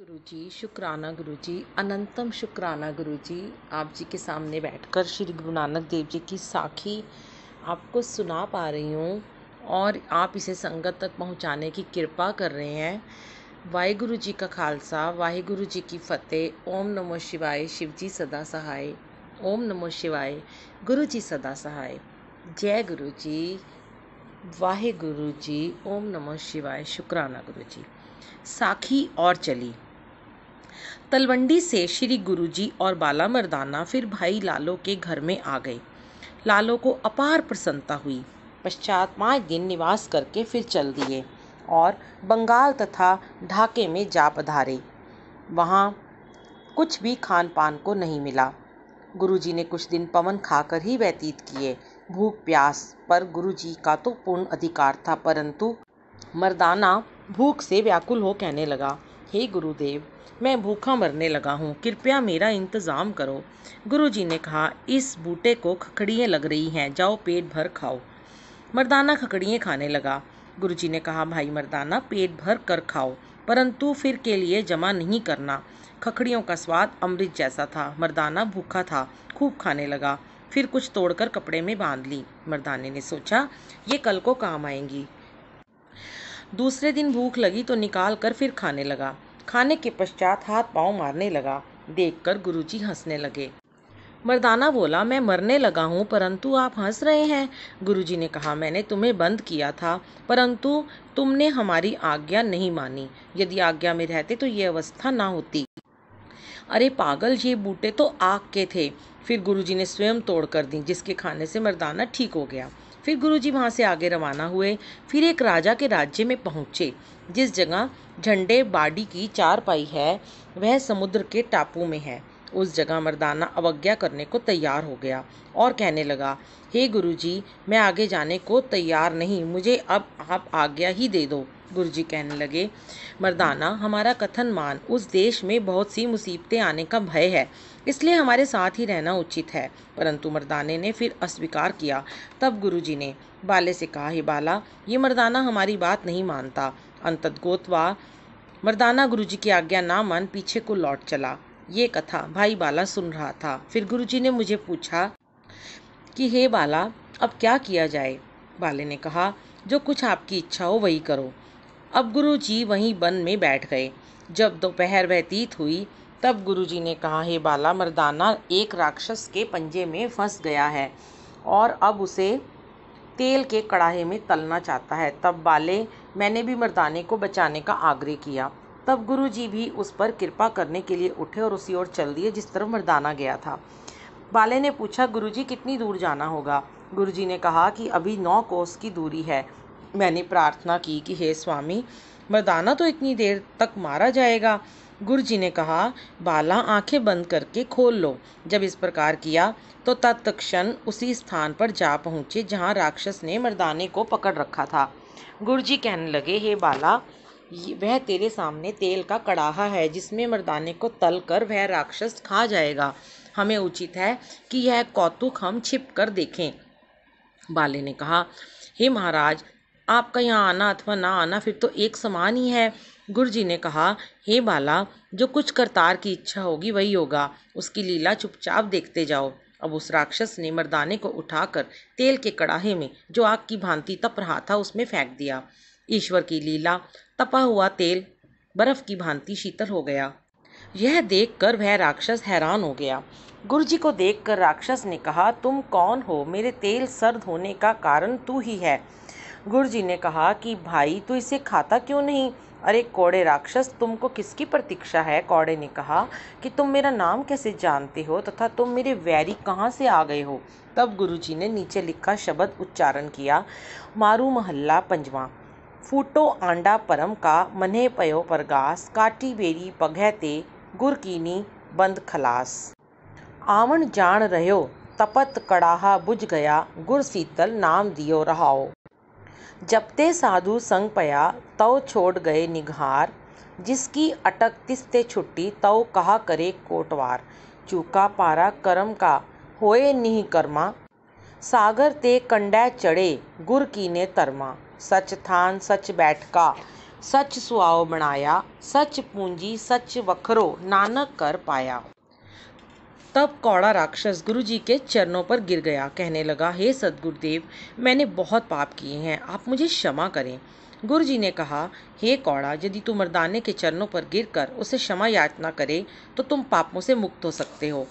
गुरु जी शुक्राना गुरु जी अनंतम शुक्राना गुरु जी आप जी के सामने बैठकर श्री गुरु नानक देव जी की साखी आपको सुना पा रही हूँ और आप इसे संगत तक पहुँचाने की कृपा कर रहे हैं वाहेगुरु जी का खालसा वाहेगुरु जी की फतेह ओम नमो शिवाय शिव जी सदा सहाय ओम नमो शिवाय गुरु जी सदा सहाय जय गुरु जी वाहे गुरु जी ओम नमो शिवाय शुक्राना गुरु जी साखी और चली तलवंडी से श्री गुरुजी और बाला मर्दाना फिर भाई लालो के घर में आ गए लालो को अपार प्रसन्नता हुई पश्चात पाँच दिन निवास करके फिर चल दिए और बंगाल तथा ढाके में जा पधारे वहाँ कुछ भी खान पान को नहीं मिला गुरुजी ने कुछ दिन पवन खाकर ही व्यतीत किए भूख प्यास पर गुरुजी का तो पूर्ण अधिकार था परंतु मर्दाना भूख से व्याकुल हो कहने लगा हे गुरुदेव मैं भूखा मरने लगा हूँ कृपया मेरा इंतज़ाम करो गुरुजी ने कहा इस बूटे को खखड़ियाँ लग रही हैं जाओ पेट भर खाओ मर्दाना खकड़ियाँ खाने लगा गुरुजी ने कहा भाई मर्दाना पेट भर कर खाओ परंतु फिर के लिए जमा नहीं करना खखड़ियों का स्वाद अमृत जैसा था मर्दाना भूखा था खूब खाने लगा फिर कुछ तोड़कर कपड़े में बांध ली मर्दाने ने सोचा ये कल को काम आएंगी दूसरे दिन भूख लगी तो निकाल कर फिर खाने लगा खाने के पश्चात हाथ पांव मारने लगा देखकर गुरुजी हंसने लगे मर्दाना बोला मैं मरने लगा हूँ परंतु आप हंस रहे हैं गुरुजी ने कहा मैंने तुम्हें बंद किया था परंतु तुमने हमारी आज्ञा नहीं मानी यदि आज्ञा में रहते तो ये अवस्था ना होती अरे पागल ये बूटे तो आग के थे फिर गुरुजी ने स्वयं तोड़ कर दी जिसके खाने से मर्दाना ठीक हो गया फिर गुरु जी वहाँ से आगे रवाना हुए फिर एक राजा के राज्य में पहुँचे जिस जगह झंडे बाडी की चार पाई है वह समुद्र के टापू में है उस जगह मर्दाना अवज्ञा करने को तैयार हो गया और कहने लगा हे गुरुजी मैं आगे जाने को तैयार नहीं मुझे अब आप आज्ञा ही दे दो गुरु जी कहने लगे मर्दाना हमारा कथन मान उस देश में बहुत सी मुसीबतें आने का भय है इसलिए हमारे साथ ही रहना उचित है परंतु मर्दाने ने फिर अस्वीकार किया तब गुरु जी ने बाले से कहा हे बाला ये मर्दाना हमारी बात नहीं मानता अंतत गोतवा मर्दाना जी की आज्ञा ना मान पीछे को लौट चला ये कथा भाई बाला सुन रहा था फिर गुरु जी ने मुझे पूछा कि हे बाला अब क्या किया जाए बाले ने कहा जो कुछ आपकी इच्छा हो वही करो अब गुरु जी वहीं वन में बैठ गए जब दोपहर व्यतीत हुई तब गुरु जी ने कहा हे बाला मर्दाना एक राक्षस के पंजे में फंस गया है और अब उसे तेल के कड़ाहे में तलना चाहता है तब बाले मैंने भी मर्दाने को बचाने का आग्रह किया तब गुरुजी भी उस पर कृपा करने के लिए उठे और उसी ओर चल दिए जिस तरफ मर्दाना गया था बाले ने पूछा गुरुजी कितनी दूर जाना होगा गुरुजी ने कहा कि अभी नौ कोस की दूरी है मैंने प्रार्थना की कि हे स्वामी मर्दाना तो इतनी देर तक मारा जाएगा गुरु जी ने कहा बाला आंखें बंद करके खोल लो जब इस प्रकार किया तो तत्क्षण उसी स्थान पर जा पहुँचे जहाँ राक्षस ने मर्दाने को पकड़ रखा था गुरु जी कहने लगे हे बाला वह तेरे सामने तेल का कड़ाहा है जिसमें मर्दाने को तल कर वह राक्षस खा जाएगा हमें उचित है कि यह कौतुक हम छिप कर देखें बाले ने कहा हे महाराज आपका यहाँ आना अथवा ना आना फिर तो एक समान ही है गुरु जी ने कहा हे बाला जो कुछ करतार की इच्छा होगी वही होगा उसकी लीला चुपचाप देखते जाओ अब उस राक्षस ने मर्दाने को उठाकर तेल के कड़ाहे में जो आग की भांति तप रहा था उसमें फेंक दिया ईश्वर की लीला तपा हुआ तेल बर्फ की भांति शीतल हो गया यह देखकर वह राक्षस हैरान हो गया गुरुजी को देखकर राक्षस ने कहा तुम कौन हो मेरे तेल सर्द होने का कारण तू ही है गुरु जी ने कहा कि भाई तू इसे खाता क्यों नहीं अरे कोड़े राक्षस तुमको किसकी प्रतीक्षा है कोड़े ने कहा कि तुम मेरा नाम कैसे जानते हो तथा तुम मेरे वैरी कहाँ से आ गए हो तब गुरुजी ने नीचे लिखा शब्द उच्चारण किया मारू महल्ला पंजवा फूटो आंडा परम का मने पयो परगास काटी बेरी पगहते गुरकीनी बंद खलास आवण जान रहो तपत कड़ाहा बुझ गया गुर शीतल नाम दियो रहाओ जबते साधु संग पया तव छोड़ गए निघार जिसकी अटक तिसते छुट्टी तव कहा करे कोटवार चूका पारा कर्म का होए निह कर्मा सागर ते कंड चढ़े गुर ने तरमा सच थान सच बैठका सच सुहाव बनाया सच पूंजी सच वखरो नानक कर पाया तब कौड़ा राक्षस गुरु जी के चरणों पर गिर गया कहने लगा हे सदगुरुदेव मैंने बहुत पाप किए हैं आप मुझे क्षमा करें गुरु जी ने कहा हे कौड़ा यदि तू मर्दाने के चरणों पर गिर कर उसे क्षमा याचना करे तो तुम पापों से मुक्त हो सकते हो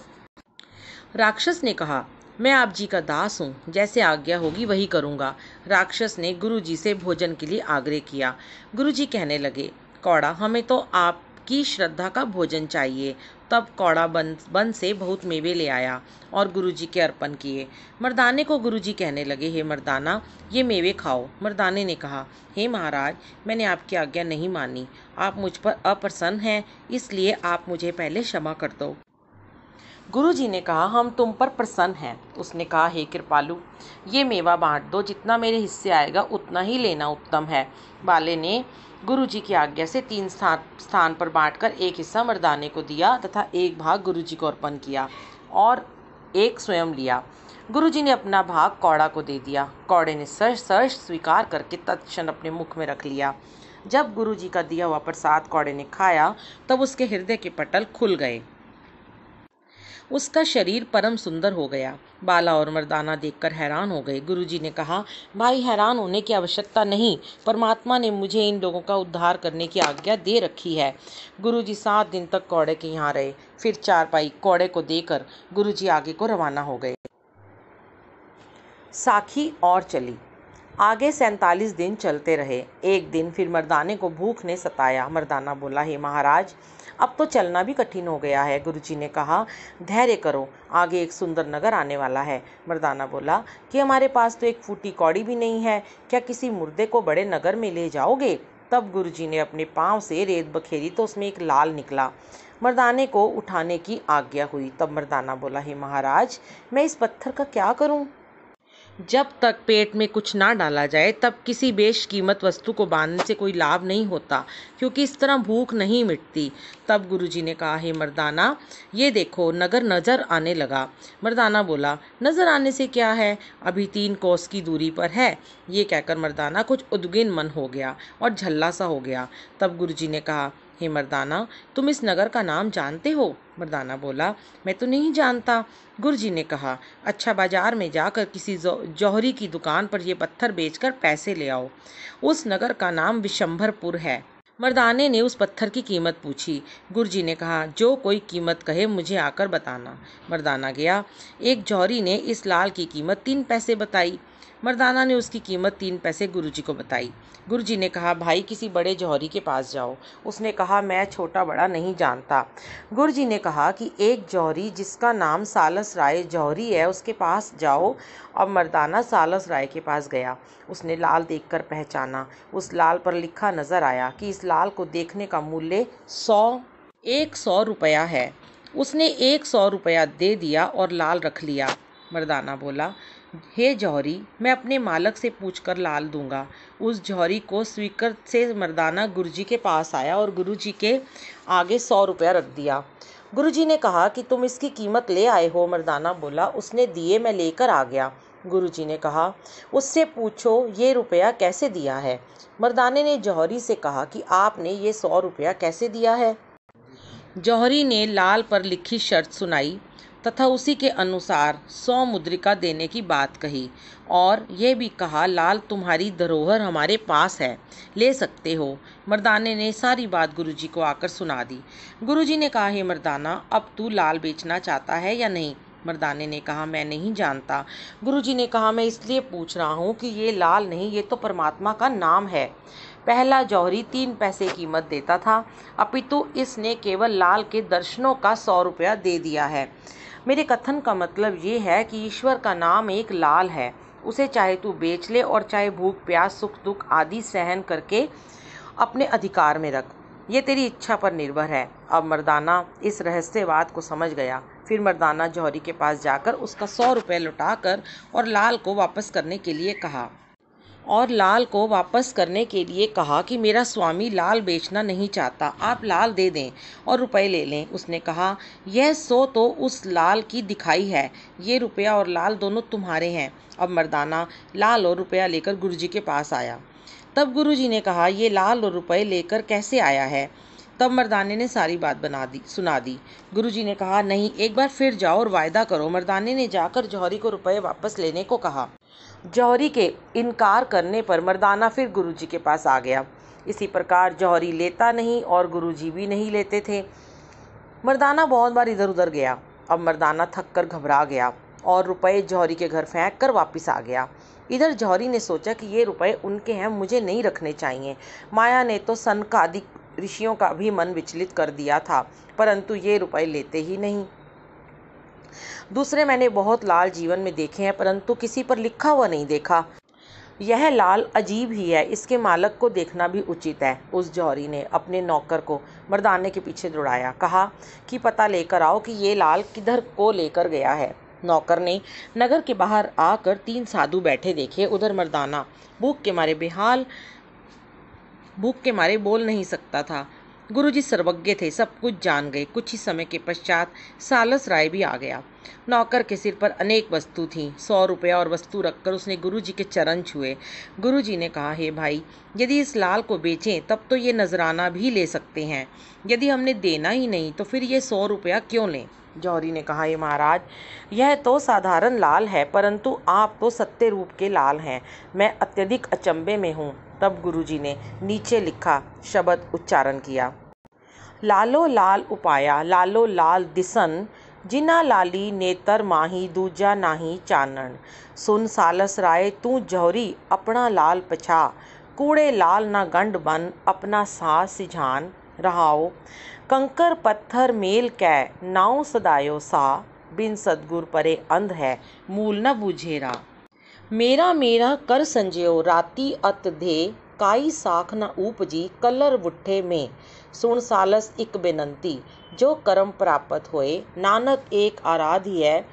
राक्षस ने कहा मैं आप जी का दास हूँ जैसे आज्ञा होगी वही करूँगा राक्षस ने गुरु जी से भोजन के लिए आग्रह किया गुरु जी कहने लगे कौड़ा हमें तो आप की श्रद्धा का भोजन चाहिए तब कौड़ा बन बन से बहुत मेवे ले आया और गुरुजी के अर्पण किए मर्दाने को गुरुजी कहने लगे हे मर्दाना ये मेवे खाओ मर्दाने ने कहा हे महाराज मैंने आपकी आज्ञा नहीं मानी आप मुझ पर अप्रसन्न हैं इसलिए आप मुझे पहले क्षमा कर दो गुरुजी ने कहा हम तुम पर प्रसन्न हैं उसने कहा हे कृपालु ये मेवा बांट दो जितना मेरे हिस्से आएगा उतना ही लेना उत्तम है बाले ने गुरु जी की आज्ञा से तीन स्थान स्थान पर बांटकर एक हिस्सा मर्दाने को दिया तथा एक भाग गुरु जी को अर्पण किया और एक स्वयं लिया गुरु जी ने अपना भाग कौड़ा को दे दिया कौड़े ने सर्ष सर्ष स्वीकार करके तत्क्षण अपने मुख में रख लिया जब गुरु जी का दिया हुआ प्रसाद कौड़े ने खाया तब उसके हृदय के पटल खुल गए उसका शरीर परम सुंदर हो गया बाला और मर्दाना देखकर हैरान हो गए गुरुजी ने कहा भाई हैरान होने की आवश्यकता नहीं परमात्मा ने मुझे इन लोगों का उद्धार करने की आज्ञा दे रखी है गुरुजी सात दिन तक कौड़े के यहाँ रहे फिर चारपाई कौड़े को देकर गुरुजी आगे को रवाना हो गए साखी और चली आगे सैंतालीस दिन चलते रहे एक दिन फिर मर्दाने को भूख ने सताया मर्दाना बोला हे महाराज अब तो चलना भी कठिन हो गया है गुरुजी ने कहा धैर्य करो आगे एक सुंदर नगर आने वाला है मर्दाना बोला कि हमारे पास तो एक फूटी कौड़ी भी नहीं है क्या किसी मुर्दे को बड़े नगर में ले जाओगे तब गुरुजी ने अपने पाँव से रेत बखेरी तो उसमें एक लाल निकला मर्दाने को उठाने की आज्ञा हुई तब मर्दाना बोला हे महाराज मैं इस पत्थर का क्या करूं जब तक पेट में कुछ ना डाला जाए तब किसी बेशकीमत वस्तु को बांधने से कोई लाभ नहीं होता क्योंकि इस तरह भूख नहीं मिटती तब गुरुजी ने कहा हे मर्दाना ये देखो नगर नज़र आने लगा मर्दाना बोला नज़र आने से क्या है अभी तीन कोस की दूरी पर है ये कहकर मर्दाना कुछ उद्गिन मन हो गया और झल्ला सा हो गया तब गुरु ने कहा हे मर्दाना तुम इस नगर का नाम जानते हो मर्दाना बोला मैं तो नहीं जानता गुरुजी ने कहा अच्छा बाजार में जाकर किसी जौहरी की दुकान पर ये पत्थर बेचकर पैसे ले आओ उस नगर का नाम विशंभरपुर है मर्दाने ने उस पत्थर की कीमत पूछी गुरुजी ने कहा जो कोई कीमत कहे मुझे आकर बताना मर्दाना गया एक जौहरी ने इस लाल की कीमत तीन पैसे बताई मर्दाना ने उसकी कीमत तीन पैसे गुरुजी को बताई गुरुजी ने कहा भाई किसी बड़े जौहरी के पास जाओ उसने कहा मैं छोटा बड़ा नहीं जानता गुरुजी ने कहा कि एक जौहरी जिसका नाम सालस राय जौहरी है उसके पास जाओ और मर्दाना सालस राय के पास गया उसने लाल देखकर पहचाना उस लाल पर लिखा नज़र आया कि इस लाल को देखने का मूल्य सौ एक सौ रुपया है उसने एक सौ रुपया दे दिया और लाल रख लिया मर्दाना बोला हे जौहरी मैं अपने मालक से पूछ कर लाल दूंगा उस जौहरी को स्वीकर से मर्दाना गुरुजी के पास आया और गुरुजी के आगे सौ रुपया रख दिया गुरुजी ने कहा कि तुम इसकी कीमत ले आए हो मर्दाना बोला उसने दिए मैं लेकर आ गया गुरुजी ने कहा उससे पूछो ये रुपया कैसे दिया है मर्दाने ने जौहरी से कहा कि आपने ये सौ रुपया कैसे दिया है जौहरी ने लाल पर लिखी शर्त सुनाई तथा उसी के अनुसार सौ मुद्रिका देने की बात कही और यह भी कहा लाल तुम्हारी धरोहर हमारे पास है ले सकते हो मर्दाने ने सारी बात गुरुजी को आकर सुना दी गुरुजी ने कहा हे मर्दाना अब तू लाल बेचना चाहता है या नहीं मर्दाने ने कहा मैं नहीं जानता गुरुजी ने कहा मैं इसलिए पूछ रहा हूँ कि ये लाल नहीं ये तो परमात्मा का नाम है पहला जौहरी तीन पैसे कीमत देता था अपितु इसने केवल लाल के दर्शनों का सौ रुपया दे दिया है मेरे कथन का मतलब ये है कि ईश्वर का नाम एक लाल है उसे चाहे तू बेच ले और चाहे भूख प्यास सुख दुख आदि सहन करके अपने अधिकार में रख ये तेरी इच्छा पर निर्भर है अब मर्दाना इस रहस्यवाद को समझ गया फिर मर्दाना जौहरी के पास जाकर उसका सौ रुपये लुटा कर और लाल को वापस करने के लिए कहा और लाल को वापस करने के लिए कहा कि मेरा स्वामी लाल बेचना नहीं चाहता आप लाल दे दें और रुपए ले लें उसने कहा यह सो तो उस लाल की दिखाई है ये रुपया और लाल दोनों तुम्हारे हैं अब मर्दाना लाल और रुपया लेकर गुरुजी के पास आया तब गुरुजी ने कहा यह लाल और रुपए लेकर कैसे आया है तब मर्दाने ने सारी बात बना दी सुना दी गुरुजी ने कहा नहीं एक बार फिर जाओ और वायदा करो मर्दाने ने जाकर जौहरी को रुपए वापस लेने को कहा जौहरी के इनकार करने पर मर्दाना फिर गुरुजी के पास आ गया इसी प्रकार जौहरी लेता नहीं और गुरुजी भी नहीं लेते थे मर्दाना बहुत बार इधर उधर गया अब मर्दाना थक कर घबरा गया और रुपए जौहरी के घर फेंक कर वापस आ गया इधर जौहरी ने सोचा कि ये रुपए उनके हैं मुझे नहीं रखने चाहिए माया ने तो सनकादिक ऋषियों का भी मन विचलित कर दिया था परंतु ये रुपए लेते ही नहीं दूसरे मैंने बहुत लाल जीवन में देखे हैं परंतु किसी पर लिखा हुआ नहीं देखा यह लाल अजीब ही है इसके मालक को देखना भी उचित है उस जौहरी ने अपने नौकर को मर्दाने के पीछे दौड़ाया कहा कि पता लेकर आओ कि ये लाल किधर को लेकर गया है नौकर ने नगर के बाहर आकर तीन साधु बैठे देखे उधर मर्दाना भूख के मारे बेहाल भूख के मारे बोल नहीं सकता था गुरुजी सर्वज्ञ थे सब कुछ जान गए कुछ ही समय के पश्चात सालस राय भी आ गया नौकर के सिर पर अनेक वस्तु थीं सौ रुपया और वस्तु रखकर उसने गुरुजी के चरण छुए गुरुजी ने कहा हे भाई यदि इस लाल को बेचें तब तो ये नजराना भी ले सकते हैं यदि हमने देना ही नहीं तो फिर ये सौ रुपया क्यों लें जौहरी ने कहा ये महाराज यह तो साधारण लाल है परंतु आप तो सत्य रूप के लाल हैं मैं अत्यधिक अचंबे में हूँ तब गुरुजी ने नीचे लिखा शब्द उच्चारण किया लालो लाल उपाया लालो लाल दिसन जिना लाली नेतर माही दूजा नाही चानन सुन सालस राय तू जौहरी अपना लाल पछा कूड़े लाल ना गंड बन अपना सा सिझान रहाओ कंकर पत्थर मेल कै नाव सदायो सा बिन सदगुर परे अंध है मूल न बुझेरा मेरा मेरा कर संजयो राति अत धे काई साख न उपजी कलर वुठे में सुन सालस इक बेनंती जो कर्म प्राप्त होए नानक एक आराध्य है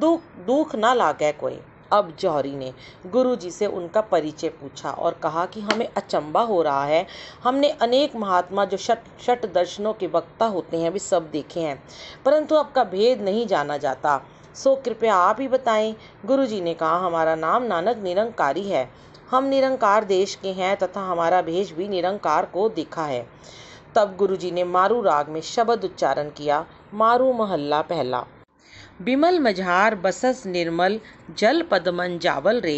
दुख दुख ना लागे कोई अब जौहरी ने गुरु जी से उनका परिचय पूछा और कहा कि हमें अचंबा हो रहा है हमने अनेक महात्मा जो शट शट दर्शनों के वक्ता होते हैं वे सब देखे हैं परंतु अब का भेद नहीं जाना जाता सो कृपया आप ही बताएं गुरु जी ने कहा हमारा नाम नानक निरंकारी है हम निरंकार देश के हैं तथा हमारा भेष भी निरंकार को देखा है तब गुरु जी ने मारू राग में शब्द उच्चारण किया मारू महल्ला पहला बिमल मझार बसस निर्मल जल पदमन जावल रे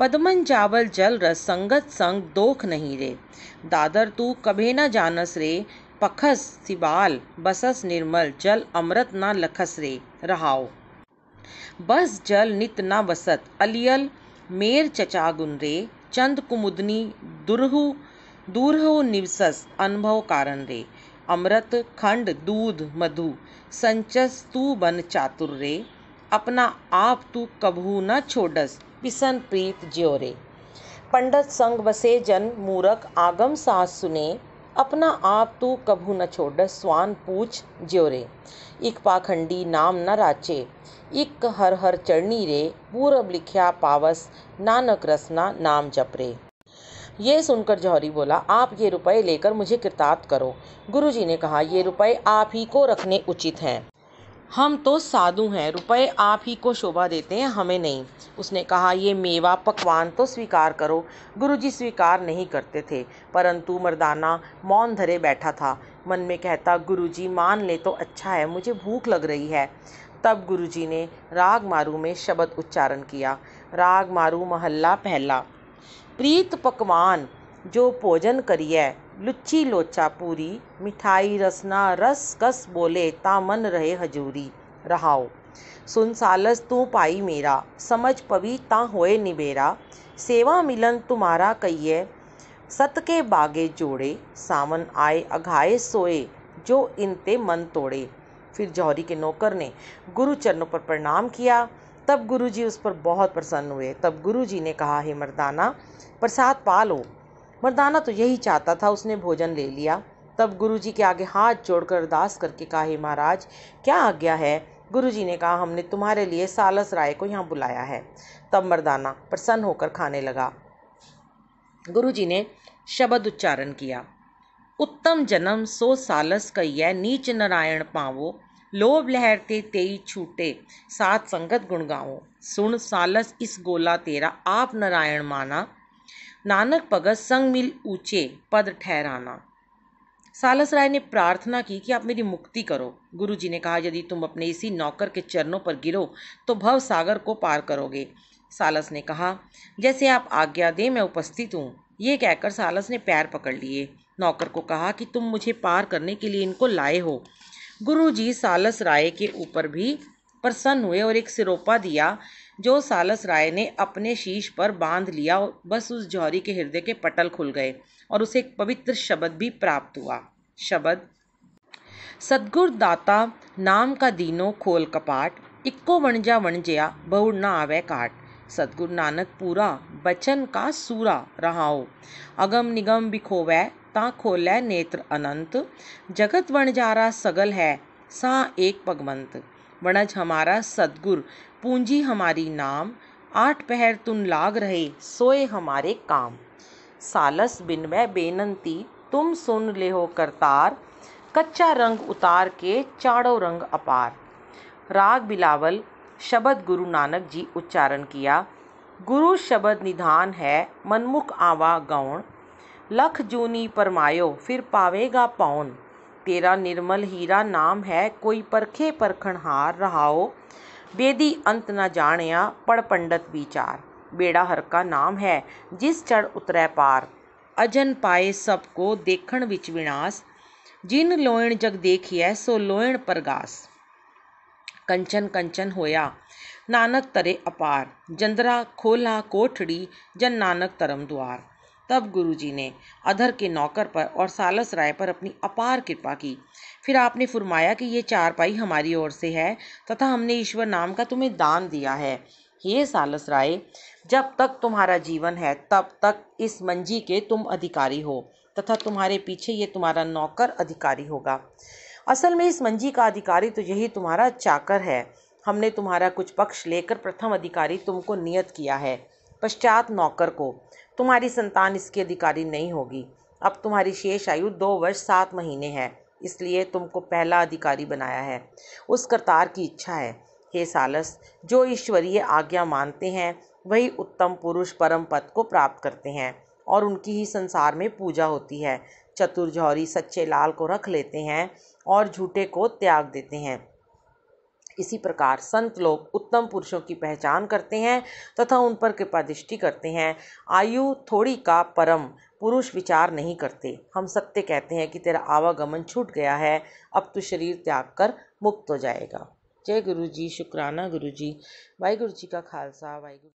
पदमन जावल जल रस संगत संग दोख नहीं रे दादर तू कभे न जानस रे पखस सिबाल बसस निर्मल जल अमृत ना लखस रे रहाओ बस जल नित न बसत अलियल मेर चचागुन रे चंद कुमुदनी दुरहु दूरहु निवसस अनुभव कारण रे अमृत खंड दूध मधु संचस तू बन चातुर रे अपना आप तू कभू न छोड़स पिसन प्रीत ज्योरे पंडित संग बसे जन मूरख आगम सास सुने अपना आप तू तो कभू न छोड़ स्वान पूछ ज्योरे इक पाखंडी नाम न राचे इक हर हर चरणी रे पूरब लिख्या पावस नानक रसना नाम जपरे ये सुनकर जौहरी बोला आप ये रुपए लेकर मुझे कृतार्थ करो गुरुजी ने कहा ये रुपए आप ही को रखने उचित हैं हम तो साधु हैं रुपए आप ही को शोभा देते हैं हमें नहीं उसने कहा ये मेवा पकवान तो स्वीकार करो गुरुजी स्वीकार नहीं करते थे परंतु मर्दाना मौन धरे बैठा था मन में कहता गुरुजी मान ले तो अच्छा है मुझे भूख लग रही है तब गुरुजी ने राग मारू में शब्द उच्चारण किया राग मारू महल्ला पहला प्रीत पकवान जो भोजन करिए लुच्ची लोचा पूरी मिठाई रसना रस कस बोले ता मन रहे हजूरी रहाओ सुन सालस तू पाई मेरा समझ पवी ता होए निबेरा सेवा मिलन तुम्हारा कहिए सत के बागे जोड़े सावन आए अघाए सोए जो इनते मन तोड़े फिर जौहरी के नौकर ने गुरु चरणों पर प्रणाम किया तब गुरुजी उस पर बहुत प्रसन्न हुए तब गुरुजी ने कहा हे मर्दाना प्रसाद पा लो मर्दाना तो यही चाहता था उसने भोजन ले लिया तब गुरुजी के आगे हाथ जोड़कर अरदास करके कहा हे महाराज क्या आज्ञा है गुरुजी ने कहा हमने तुम्हारे लिए सालस राय को यहाँ बुलाया है तब मर्दाना प्रसन्न होकर खाने लगा गुरुजी ने शब्द उच्चारण किया उत्तम जन्म सो सालस कहिए नीच नारायण पावो लोभ लहरते तेई छूटे सात संगत गुण गाओ सुन सालस इस गोला तेरा आप नारायण माना नानक भगत संग मिल ऊंचे पद ठहराना सालस राय ने प्रार्थना की कि आप मेरी मुक्ति करो गुरु जी ने कहा यदि तुम अपने इसी नौकर के चरणों पर गिरो तो भव सागर को पार करोगे सालस ने कहा जैसे आप आज्ञा दें मैं उपस्थित हूँ ये कहकर सालस ने पैर पकड़ लिए नौकर को कहा कि तुम मुझे पार करने के लिए इनको लाए हो गुरु जी सालस राय के ऊपर भी प्रसन्न हुए और एक सिरोपा दिया जो सालस राय ने अपने शीश पर बांध लिया बस उस जौहरी के हृदय के पटल खुल गए और उसे एक पवित्र शब्द भी प्राप्त हुआ शब्द सदगुर दाता नाम का दीनों खोल कपाट इक्को वणजा वणजया बहुड़ ना आवे काट सदगुर नानक पूरा बचन का सूरा रहाओ अगम निगम बिखोवै ता खोलै नेत्र अनंत जगत वणजारा सगल है सा एक भगवंत वणज हमारा सदगुर पूंजी हमारी नाम आठ पहर तुम लाग रहे सोए हमारे काम सालस मैं बेनंती तुम सुन ले हो करतार कच्चा रंग उतार के चाड़ो रंग अपार राग बिलावल शब्द गुरु नानक जी उच्चारण किया गुरु शब्द निधान है मनमुख आवा गौण लख जूनी परमायो फिर पावेगा पौन तेरा निर्मल हीरा नाम है कोई परखे परखण हार रहाओ बेदी अंत न जानया पड़ पंडित विचार बेड़ा हर का नाम है जिस चढ़ उतरे पार अजन पाए सब को देखण विच विनाश जिन लोयण जग देखिए सो लोयण परगास कंचन कंचन होया नानक तरे अपार जंदरा खोला कोठड़ी जन नानक तरम द्वार तब गुरुजी ने अधर के नौकर पर और सालस राय पर अपनी अपार कृपा की फिर आपने फरमाया कि ये चारपाई हमारी ओर से है तथा हमने ईश्वर नाम का तुम्हें दान दिया है हे सालस राय जब तक तुम्हारा जीवन है तब तक इस मंजी के तुम अधिकारी हो तथा तुम्हारे पीछे ये तुम्हारा नौकर अधिकारी होगा असल में इस मंजी का अधिकारी तो यही तुम्हारा चाकर है हमने तुम्हारा कुछ पक्ष लेकर प्रथम अधिकारी तुमको नियत किया है पश्चात नौकर को तुम्हारी संतान इसकी अधिकारी नहीं होगी अब तुम्हारी शेष आयु दो वर्ष सात महीने है इसलिए तुमको पहला अधिकारी बनाया है उस करतार की इच्छा है हे सालस जो ईश्वरीय आज्ञा मानते हैं वही उत्तम पुरुष परम पद को प्राप्त करते हैं और उनकी ही संसार में पूजा होती है चतुर जौहरी सच्चे लाल को रख लेते हैं और झूठे को त्याग देते हैं इसी प्रकार संत लोग उत्तम पुरुषों की पहचान करते हैं तथा उन पर कृपा दृष्टि करते हैं आयु थोड़ी का परम पुरुष विचार नहीं करते हम सत्य कहते हैं कि तेरा आवागमन छूट गया है अब तू शरीर त्याग कर मुक्त हो जाएगा जय गुरु जी शुक्राना गुरु जी वाहिगुरु जी का खालसा वाहिगुरु